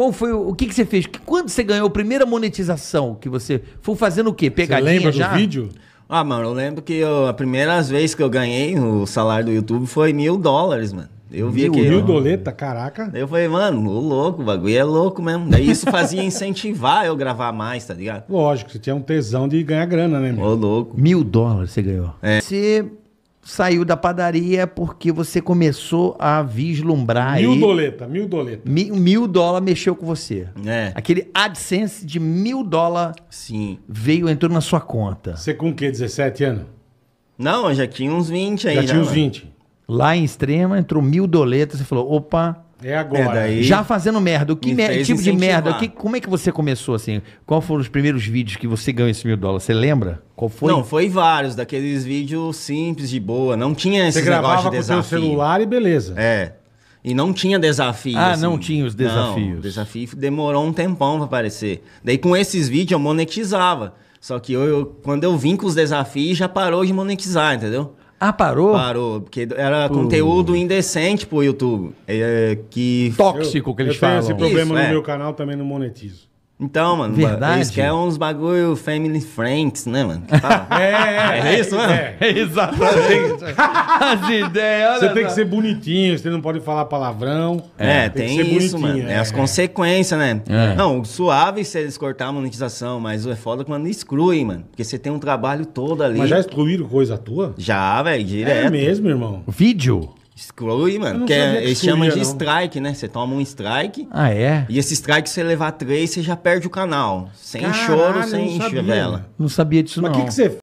Qual foi o que, que você fez? Quando você ganhou a primeira monetização que você foi fazendo o quê? Pegadinha você lembra já? do vídeo? Ah, mano, eu lembro que eu, a primeira vez que eu ganhei o salário do YouTube foi mil dólares, mano. Eu vi que. Mil doleta, caraca. Eu falei, mano, o louco, o bagulho é louco mesmo. Daí isso fazia incentivar eu gravar mais, tá ligado? Lógico, você tinha um tesão de ganhar grana, né, mano? Ô, louco. Mil dólares você ganhou. É. Você saiu da padaria porque você começou a vislumbrar mil aí... doleta, mil doleta. Mil, mil dólar mexeu com você. né Aquele AdSense de mil dólar Sim. veio, entrou na sua conta. Você com o quê? 17 anos? Não, eu já tinha uns 20 aí. Já, já tinha né, uns mano. 20. Lá em Extrema entrou mil doletas, você falou, opa, é agora. É daí... Já fazendo merda. O que tipo de merda? Que... Como é que você começou assim? Qual foram os primeiros vídeos que você ganhou esse mil dólares? Você lembra? Qual foi? Não, foi vários, daqueles vídeos simples, de boa. Não tinha esse negócio de desafio. Você gravava com o celular e beleza. É. E não tinha desafio. Ah, assim. não tinha os desafios. Não, o desafio demorou um tempão pra aparecer. Daí com esses vídeos eu monetizava. Só que eu, eu quando eu vim com os desafios, já parou de monetizar, entendeu? Ah, parou? Parou, porque era conteúdo indecente pro YouTube. É, é que... Tóxico que eles eu falam. Tenho esse problema Isso, no é. meu canal também não monetizo. Então, mano, Verdade? que é uns bagulho family friends, né, mano? É, é, é, é, isso, mano? É, é exatamente. As ideias. Você tem que ser bonitinho, você não pode falar palavrão. É, é tem, tem isso, mano. É, é, as consequências, né? Não, suave se eles cortarem a monetização, mas é foda quando exclui, mano. Porque você tem um trabalho todo ali. Mas já excluíram coisa tua? Já, velho, direto. É mesmo, irmão? Vídeo? Exclui, mano. Que é, eles chamam de não. strike, né? Você toma um strike. Ah, é? E esse strike, você levar três, você já perde o canal. Sem Caralho, choro, sem chivela Não sabia disso, Mas não. Mas o que, que você